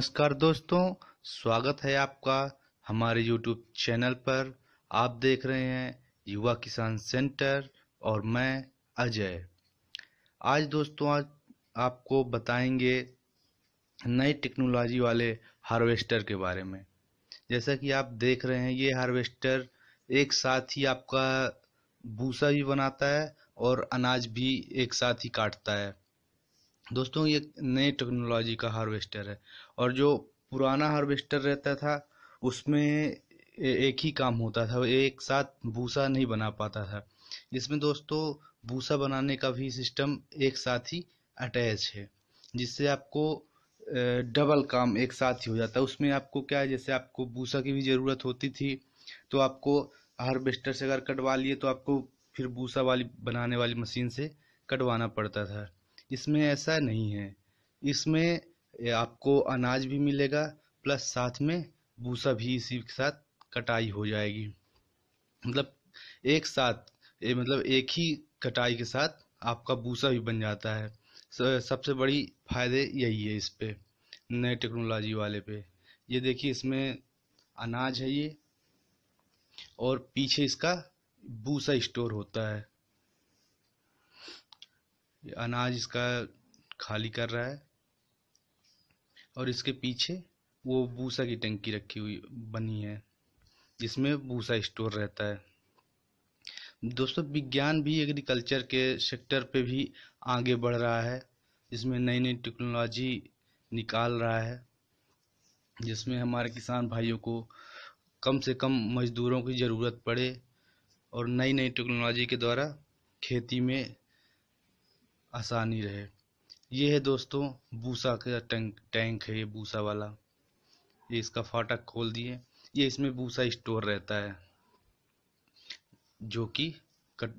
नमस्कार दोस्तों स्वागत है आपका हमारे YouTube चैनल पर आप देख रहे हैं युवा किसान सेंटर और मैं अजय आज दोस्तों आज आपको बताएंगे नई टेक्नोलॉजी वाले हार्वेस्टर के बारे में जैसा कि आप देख रहे हैं ये हार्वेस्टर एक साथ ही आपका भूसा भी बनाता है और अनाज भी एक साथ ही काटता है दोस्तों ये नए टेक्नोलॉजी का हार्वेस्टर है और जो पुराना हार्वेस्टर रहता था उसमें एक ही काम होता था एक साथ भूसा नहीं बना पाता था इसमें दोस्तों भूसा बनाने का भी सिस्टम एक साथ ही अटैच है जिससे आपको डबल काम एक साथ ही हो जाता है उसमें आपको क्या है जैसे आपको भूसा की भी ज़रूरत होती थी तो आपको हार्वेस्टर से अगर कटवा लिए तो आपको फिर भूसा वाली बनाने वाली मशीन से कटवाना पड़ता था इसमें ऐसा नहीं है इसमें आपको अनाज भी मिलेगा प्लस साथ में भूसा भी इसी के साथ कटाई हो जाएगी मतलब एक साथ ए, मतलब एक ही कटाई के साथ आपका भूसा भी बन जाता है सबसे बड़ी फायदे यही है इस पे नए टेक्नोलॉजी वाले पे ये देखिए इसमें अनाज है ये और पीछे इसका भूसा स्टोर होता है अनाज इसका खाली कर रहा है और इसके पीछे वो भूसा की टंकी रखी हुई बनी है जिसमें भूसा स्टोर रहता है दोस्तों विज्ञान भी एग्रीकल्चर के सेक्टर पे भी आगे बढ़ रहा है इसमें नई नई टेक्नोलॉजी निकाल रहा है जिसमें हमारे किसान भाइयों को कम से कम मजदूरों की ज़रूरत पड़े और नई नई टेक्नोलॉजी के द्वारा खेती में आसानी रहे ये है दोस्तों बूसा का टैंक टैंक है ये बूसा वाला ये इसका फाटक खोल दिए ये इसमें बूसा स्टोर रहता है जो कि कट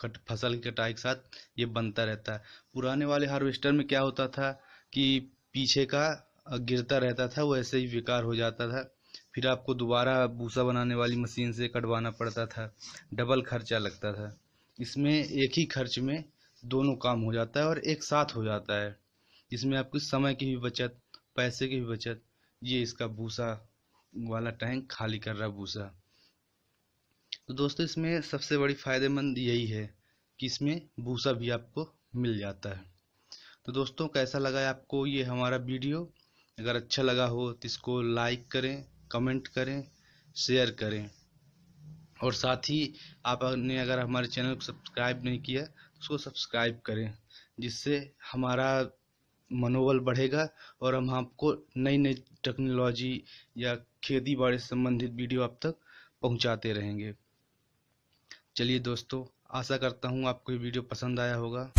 कट फसल की कटाई के साथ ये बनता रहता है पुराने वाले हार्वेस्टर में क्या होता था कि पीछे का गिरता रहता था वो ऐसे ही बेकार हो जाता था फिर आपको दोबारा भूसा बनाने वाली मशीन से कटवाना पड़ता था डबल खर्चा लगता था इसमें एक ही खर्च में दोनों काम हो जाता है और एक साथ हो जाता है जिसमें आपकी समय की भी बचत पैसे की भी बचत ये इसका भूसा वाला टैंक खाली कर रहा भूसा तो दोस्तों इसमें सबसे बड़ी फ़ायदेमंद यही है कि इसमें भूसा भी आपको मिल जाता है तो दोस्तों कैसा लगा आपको ये हमारा वीडियो अगर अच्छा लगा हो तो इसको लाइक करें कमेंट करें शेयर करें और साथ ही आपने अगर हमारे चैनल को सब्सक्राइब नहीं किया तो उसको सब्सक्राइब करें जिससे हमारा मनोबल बढ़ेगा और हम आपको नई नई टेक्नोलॉजी या खेती बाड़ी संबंधित वीडियो आप तक पहुंचाते रहेंगे चलिए दोस्तों आशा करता हूं आपको ये वीडियो पसंद आया होगा